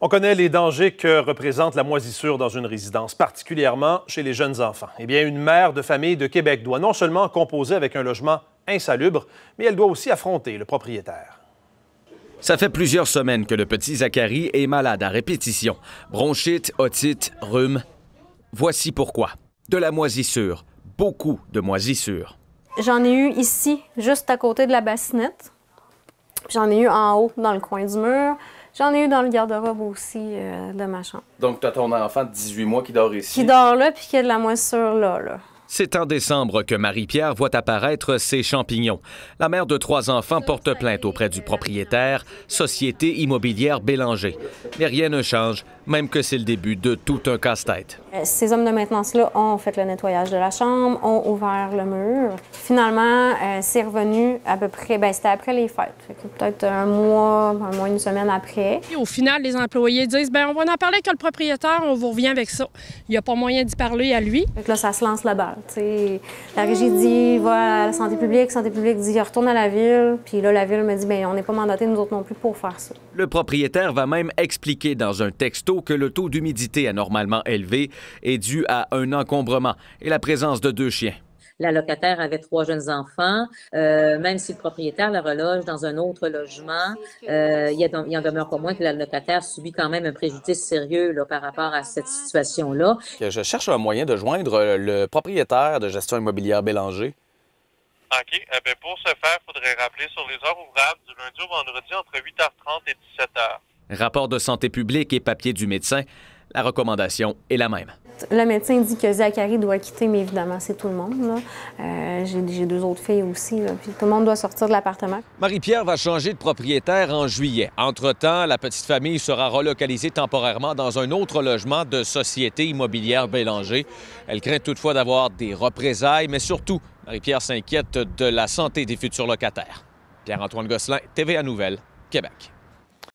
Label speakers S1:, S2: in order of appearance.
S1: On connaît les dangers que représente la moisissure dans une résidence, particulièrement chez les jeunes enfants. Eh bien, une mère de famille de Québec doit non seulement composer avec un logement insalubre, mais elle doit aussi affronter le propriétaire. Ça fait plusieurs semaines que le petit Zachary est malade à répétition. Bronchite, otite, rhume. Voici pourquoi. De la moisissure, beaucoup de moisissure.
S2: J'en ai eu ici, juste à côté de la bassinette. J'en ai eu en haut, dans le coin du mur. J'en ai eu dans le garde-robe aussi euh, de ma chambre.
S1: Donc, tu as ton enfant de 18 mois qui dort ici. Qui
S2: dort là, puis qui a de la moisissure là, là.
S1: C'est en décembre que Marie-Pierre voit apparaître ses champignons. La mère de trois enfants porte plainte auprès du propriétaire, Société immobilière Bélanger. Mais rien ne change même que c'est le début de tout un casse-tête.
S2: Euh, ces hommes de maintenance-là ont fait le nettoyage de la chambre, ont ouvert le mur. Finalement, euh, c'est revenu à peu près, ben, c'était après les fêtes, peut-être un mois, un mois, une semaine après. Et au final, les employés disent, ben on va en parler avec le propriétaire, on vous revient avec ça. Il n'y a pas moyen d'y parler à lui. Donc là, ça se lance la balle. T'sais. La régie dit, va à la santé publique, santé publique dit, retourne à la ville. Puis là, la ville me dit, ben on n'est pas mandaté, nous autres non plus, pour faire ça.
S1: Le propriétaire va même expliquer dans un texto que le taux d'humidité anormalement élevé est dû à un encombrement et la présence de deux chiens.
S2: La locataire avait trois jeunes enfants. Euh, même si le propriétaire la reloge dans un autre logement, euh, il, a, en demeure pas moins que la locataire subit quand même un préjudice sérieux par rapport à cette situation-là.
S1: Je cherche un moyen de joindre euh, le propriétaire de gestion immobilière Bélanger. OK. Eh pour ce faire, il faudrait rappeler sur les heures ouvrables du lundi au vendredi entre 8h30 et 17h. Rapport de santé publique et papier du médecin, la recommandation est la même.
S2: Le médecin dit que Zachary doit quitter, mais évidemment, c'est tout le monde. Euh, j'ai deux autres filles aussi. Puis tout le monde doit sortir de l'appartement.
S1: Marie-Pierre va changer de propriétaire en juillet. Entre-temps, la petite famille sera relocalisée temporairement dans un autre logement de Société immobilière Bélanger. Elle craint toutefois d'avoir des représailles, mais surtout, Marie-Pierre s'inquiète de la santé des futurs locataires. Pierre-Antoine Gosselin, TVA Nouvelle, Québec.